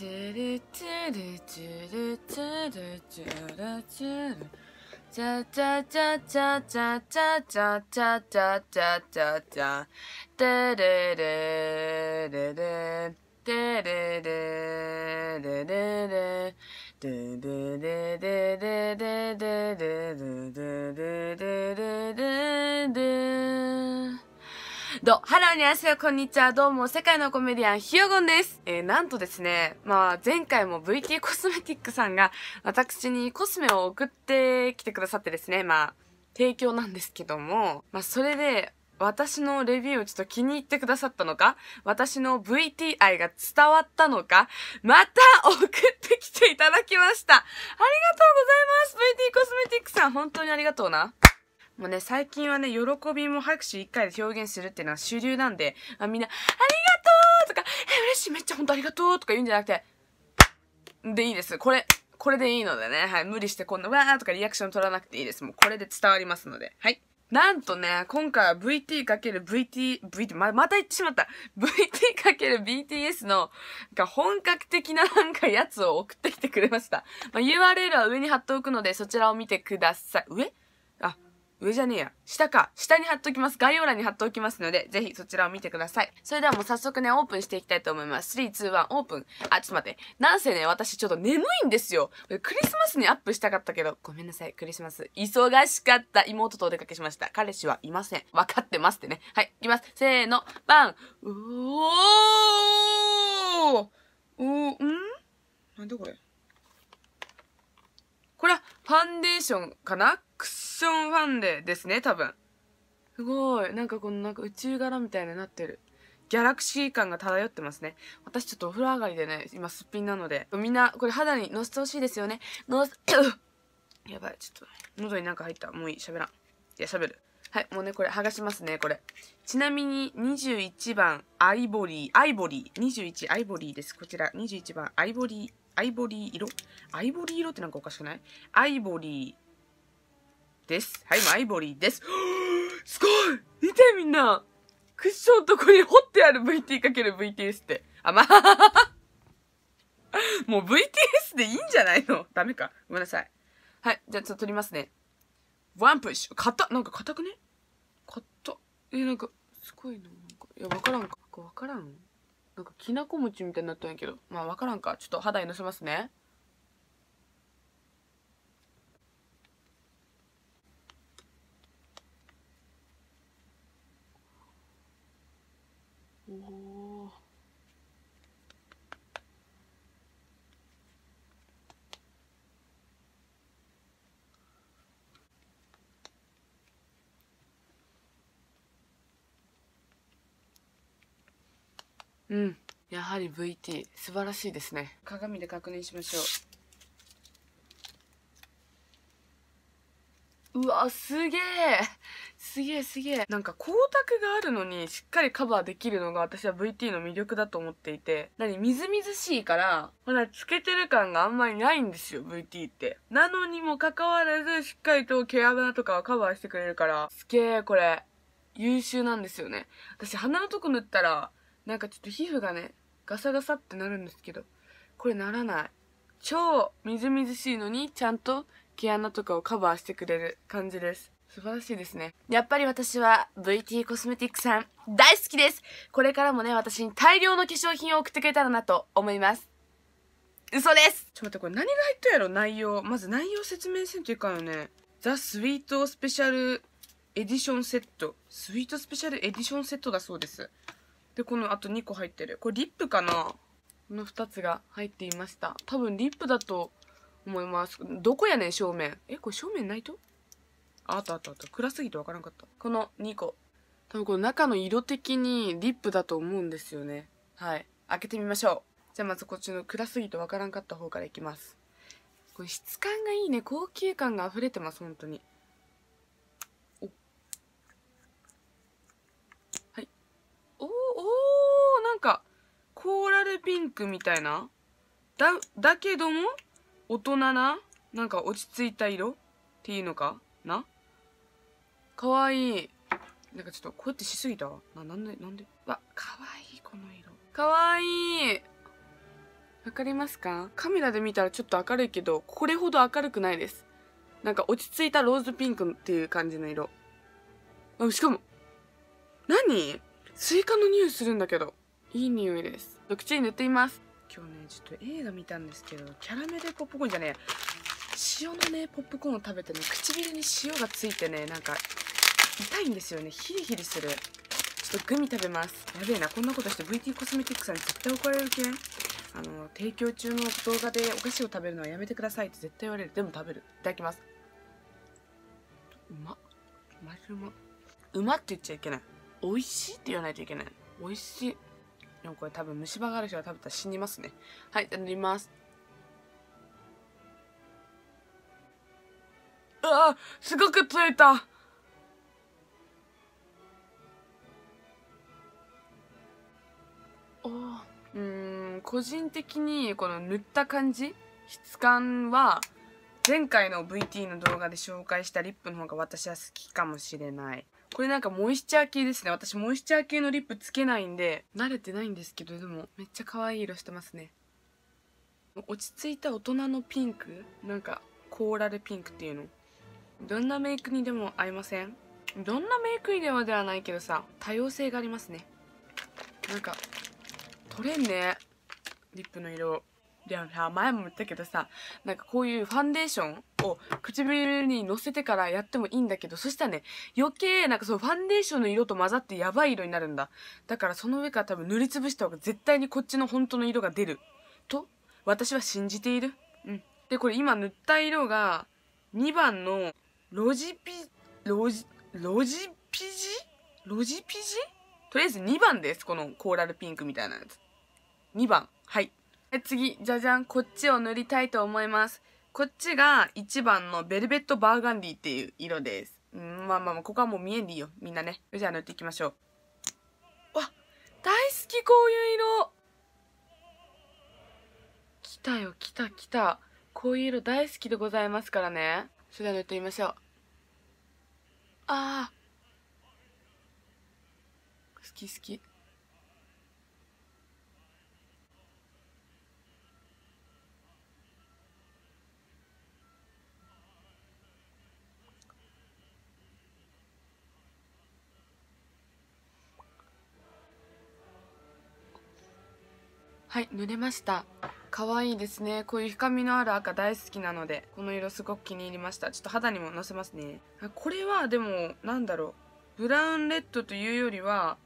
チュルチュルチュルチュルチュルチュルチャチャチャチャチャチャチャチャチャチャチャチャテレレレレテレレレレレレレレレレレレレレレレレど、ハローにあせよ、こんにちは。どうも、世界のコメディアン、ひよごんです。えー、なんとですね、まあ、前回も VT コスメティックさんが、私にコスメを送ってきてくださってですね、まあ、提供なんですけども、まあ、それで、私のレビューをちょっと気に入ってくださったのか私の VT 愛が伝わったのかまた送ってきていただきましたありがとうございます !VT コスメティックさん、本当にありがとうな。もうね、最近はね、喜びも拍手1回で表現するっていうのは主流なんで、あみんな、ありがとうとか、え、嬉しい、めっちゃ本当ありがとうとか言うんじゃなくて、でいいです。これ、これでいいのでね、はい、無理してこんな、わーとかリアクション取らなくていいです。もうこれで伝わりますので、はい。なんとね、今回は VT×VT、VT、ま、また言ってしまった。VT×BTS の、が本格的ななんかやつを送ってきてくれました。まあ、URL は上に貼っておくので、そちらを見てください。上あ、上じゃねえや。下か。下に貼っときます。概要欄に貼っておきますので、ぜひそちらを見てください。それではもう早速ね、オープンしていきたいと思います。3、2、1、オープン。あ、ちょっと待って。なんせね、私ちょっと眠いんですよ。クリスマスにアップしたかったけど、ごめんなさい、クリスマス。忙しかった妹とお出かけしました。彼氏はいません。わかってますってね。はい、いきます。せーの、バン。うおーおー、んなんでこれこれは、ファンデーションかなションファンデですね、多分。すごい。なんかこのなんか宇宙柄みたいになってる。ギャラクシー感が漂ってますね。私ちょっとお風呂上がりでね、今すっぴんなので。みんな、これ肌にのせてほしいですよね。のせ、やばい、ちょっと、喉になんか入った。もういい、喋らん。いや、喋る。はい、もうね、これ、剥がしますね、これ。ちなみに、21番、アイボリー、アイボリー、21、アイボリーです。こちら、21番、アイボリー、アイボリー色アイボリー色ってなんかおかしくないアイボリー、です。はい、マイボリーです。すごい見てみんなクッションとこに掘ってある VT×VTS って。あ、まあ もう VTS でいいんじゃないのダメか。ごめんなさい。はい、じゃあちょっと撮りますね。ワンプッシュ。硬なんか硬くね硬えなんか、すごいな。なんかいや、わからんか。わからんなんか、きなこ餅みたいになったんやけど。まあ、わからんか。ちょっと肌にのせますね。うんやはり VT 素晴らしいですね鏡で確認しましょううわすげえすげえすげえなんか光沢があるのにしっかりカバーできるのが私は VT の魅力だと思っていて何みずみずしいからまだつけてる感があんまりないんですよ VT ってなのにもかかわらずしっかりと毛穴とかはカバーしてくれるからすげえこれ優秀なんですよね私鼻のとこ塗ったらなんかちょっと皮膚がねガサガサってなるんですけどこれならない超みずみずしいのにちゃんと毛穴とかをカバーしてくれる感じです素晴らしいですね。やっぱり私は VT コスメティックさん大好きですこれからもね、私に大量の化粧品を送ってくれたらなと思います。嘘ですちょっと待って、これ何が入ったやろ内容。まず内容説明せんといかんよね。ザ・スイートスペシャルエディションセット。スイートスペシャルエディションセットだそうです。でこのあと2個入ってるこれリップかなこの2つが入っていました多分リップだと思いますどこやねん正面えこれ正面ないとあったあったあった暗すぎてわからんかったこの2個多分この中の色的にリップだと思うんですよねはい開けてみましょうじゃあまずこっちの暗すぎてわからんかった方からいきますこれ質感がいいね高級感が溢れてます本当にラルピンクみたいなだ、だけども、大人な、なんか落ち着いた色っていうのかなかわいい。なんかちょっと、こうやってしすぎたわ。な、なんで、なんで。わ、かわいい、この色。かわいい。わかりますかカメラで見たらちょっと明るいけど、これほど明るくないです。なんか落ち着いたローズピンクっていう感じの色。あ、しかも、何スイカの匂いするんだけど。いい匂いです。と口に塗っています今日ねちょっと映画見たんですけどキャラメルポップコーンじゃねえ塩のねポップコーンを食べてね唇に塩がついてねなんか痛いんですよねヒリヒリするちょっとグミ食べますやべえなこんなことして VT コスメティックさんに絶対怒られるけんあの提供中の動画でお菓子を食べるのはやめてくださいって絶対言われるでも食べるいただきますうまマジうまうまって言っちゃいけない美味しいって言わないといけない美味しいでもこれ多分虫歯がある人が食べたら死にますねはい塗りますうわすごくついたおうん個人的にこの塗った感じ質感は前回の VT の動画で紹介したリップの方が私は好きかもしれない。これなんかモイスチャー系ですね。私モイスチャー系のリップつけないんで、慣れてないんですけど、でもめっちゃ可愛い色してますね。落ち着いた大人のピンクなんかコーラルピンクっていうの。どんなメイクにでも合いませんどんなメイクにでもではないけどさ、多様性がありますね。なんか、取れんね。リップの色。であさ前も言ったけどさなんかこういうファンデーションを唇にのせてからやってもいいんだけどそしたらね余計なんかそのファンデーションの色と混ざってやばい色になるんだだからその上から多分塗りつぶした方が絶対にこっちの本当の色が出ると私は信じているうんでこれ今塗った色が2番のロジピロジロジピジロジピジとりあえず2番ですこのコーラルピンクみたいなやつ2番はい次じゃじゃんこっちを塗りたいと思いますこっちが1番のベルベットバーガンディっていう色ですうんまあまあまあここはもう見えんでいいよみんなねじゃあ塗っていきましょうわ大好きこういう色来たよ来た来たこういう色大好きでございますからねそれでは塗ってみましょうあー好き好きはい塗れました可愛いですねこういう深みのある赤大好きなのでこの色すごく気に入りましたちょっと肌にものせますねこれはでもなんだろうブラウンレッドというよりは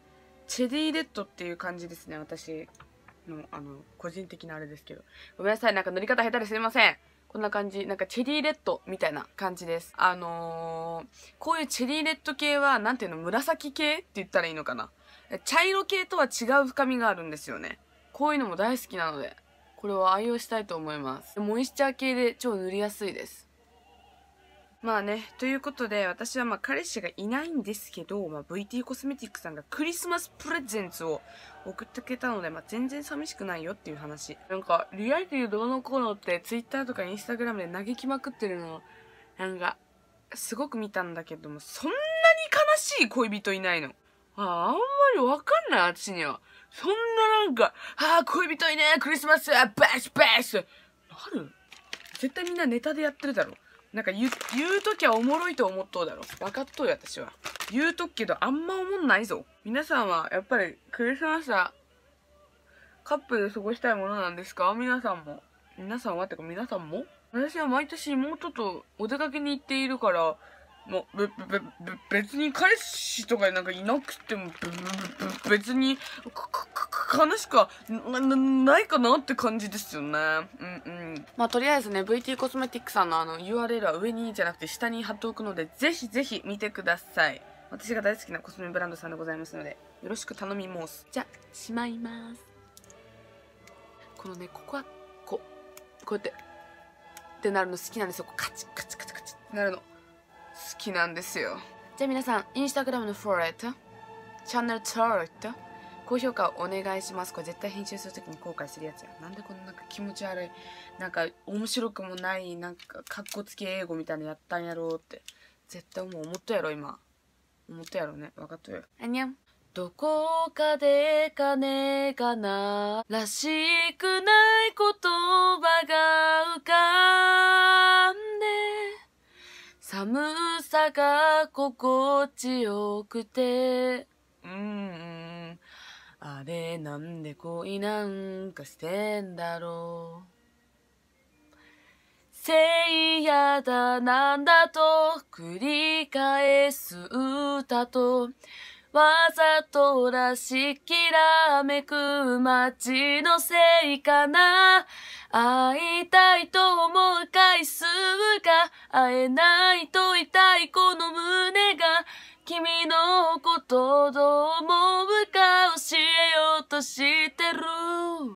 チェリーレッドっていう感じですね私のあの個人的なあれですけどごめんなさいなんか塗り方下手ですいませんこんな感じなんかチェリーレッドみたいな感じですあのー、こういうチェリーレッド系は何ていうの紫系って言ったらいいのかな茶色系とは違う深みがあるんですよねこういうのも大好きなので、これを愛用したいと思います。モイスチャー系で超塗りやすいです。まあね、ということで、私はまあ彼氏がいないんですけど、まあ、VT コスメティックさんがクリスマスプレゼンツを送ってくれたので、まあ、全然寂しくないよっていう話。なんか、リアリティどうのこうのって Twitter とか Instagram で嘆きまくってるの、なんか、すごく見たんだけども、そんなに悲しい恋人いないの。ああんまりわかんない、私には。そんななんか、ああ、恋人いねクリスマスバス、バスなる絶対みんなネタでやってるだろ。なんか言う、言うときはおもろいと思っとうだろ。分かっとうよ、私は。言うとくけど、あんまおもんないぞ。皆さんは、やっぱり、クリスマスは、カップルで過ごしたいものなんですか皆さんも。皆さんはってか、皆さんも私は毎年妹とお出かけに行っているから、もう、べ、べ、べ、別に彼氏とかなんかいなくても、べ、べ、別に、悲しくはな、な、ないかなって感じですよね。うんうん。まあ、とりあえずね、VT コスメティックさんのあの URL は上にじゃなくて下に貼っておくので、ぜひぜひ見てください。私が大好きなコスメブランドさんでございますので、よろしく頼みます。じゃ、しまいます。このね、ここは、こう、こうやって、ってなるの好きなんですよ。カチカチカチカチってなるの。きなんですよじゃあ皆さんインスタグラムのフォローとチャンネル登録と高評価お願いしますこれ絶対編集するときに後悔するやつやなんでこんな気持ち悪いなんか面白くもないなんかかっこつけ英語みたいなやったんやろうって絶対もう思ったやろ今思ったやろね分かったよあにゃんどこかで金がならしくない言葉が浮かん寒さが心地よくて、うん、あれなんで恋なんかしてんだろう。せいやだなんだと繰り返す歌と、わざとらしきらめく街のせいかな会いたいと思う回数が会えないと痛いこの胸が君のことどう思うか教えようとしてる